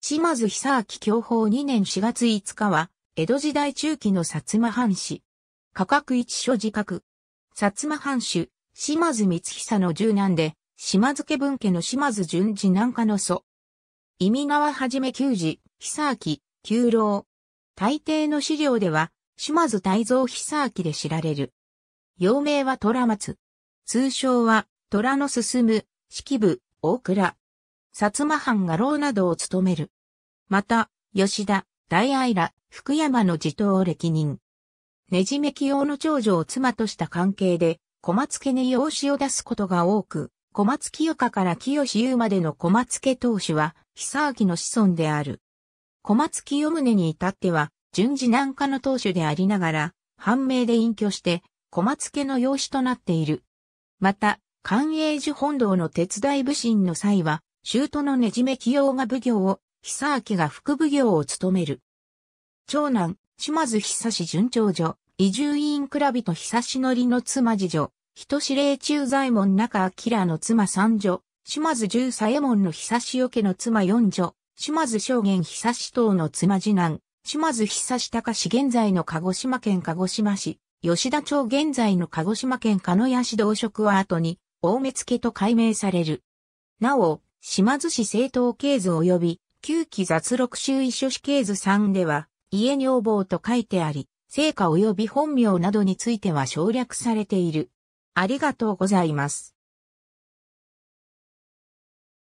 島津久明享保2年4月5日は、江戸時代中期の薩摩藩士。価格一所自覚。薩摩藩主、島津光久の柔軟で、島津家分家の島津淳次南下の祖。意味川はじめ旧次、久明、旧郎。大抵の資料では、島津大蔵久明で知られる。幼名は虎松。通称は、虎の進む、式部、大倉。薩摩藩画廊などを務める。また、吉田、大愛ら、福山の地頭を歴任。ねじめ起用の長女を妻とした関係で、小松家に養子を出すことが多く、小松清香から清優までの小松家当主は、久明の子孫である。小松清宗に至っては、順次南下の当主でありながら、判明で隠居して、小松家の養子となっている。また、寛永寺本堂の手伝い武神の際は、舅のねじめ起が武行を久明が副奉行を務める。長男、島津久志順長女、移住委員倉人久しのりの妻次女、人司令中左衛門中明の妻三女、島津十左衛門の久しよけの妻四女、島津証言久し等の妻次男、島津久し高氏現在の鹿児島県鹿児島市、吉田町現在の鹿児島県鹿屋市同職は後に、大目付と改名される。なお、島津市政党系図及び旧記雑録集遺書死刑図3では、家女房と書いてあり、成果及び本名などについては省略されている。ありがとうございます。